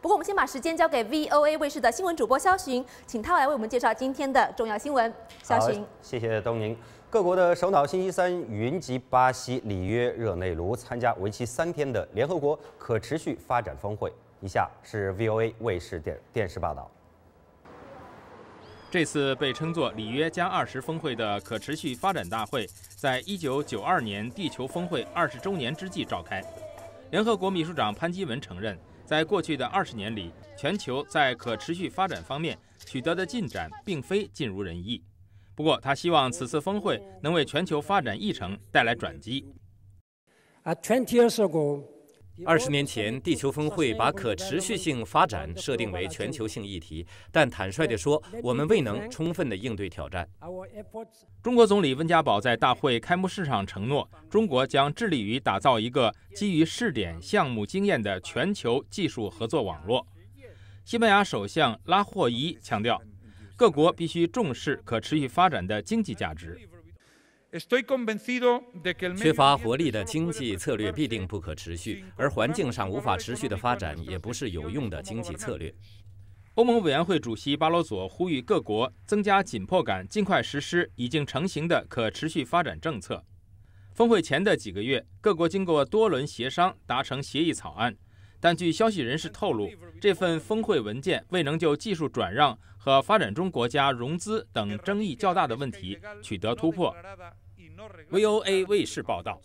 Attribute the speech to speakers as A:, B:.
A: 不过，我们先把时间交给 VOA 卫视的新闻主播肖寻，请他来为我们介绍今天的重要新闻。肖寻，
B: 谢谢东宁。各国的首脑星期三云集巴西里约热内卢，参加为期三天的联合国可持续发展峰会。以下是 VOA 卫视电电视报道。
A: 这次被称作里约加二十峰会的可持续发展大会，在一九九二年地球峰会二十周年之际召开。联合国秘书长潘基文承认。在过去的二十年里，全球在可持续发展方面取得的进展并非尽如人意。不过，他希望此次峰会能为全球发展议程带来转机。二十年前，地球峰会把可持续性发展设定为全球性议题，但坦率地说，我们未能充分地应对挑战。中国总理温家宝在大会开幕式上承诺，中国将致力于打造一个基于试点项目经验的全球技术合作网络。西班牙首相拉霍伊强调，各国必须重视可持续发展的经济价值。缺乏活力的经济策略必定不可持续，而环境上无法持续的发展也不是有用的经济策略。欧盟委员会主席巴罗佐呼吁各国增加紧迫感，尽快实施已经成型的可持续发展政策。峰会前的几个月，各国经过多轮协商达成协议草案，但据消息人士透露，这份峰会文件未能就技术转让和发展中国家融资等争议较大的问题取得突破。VOA 卫视报道。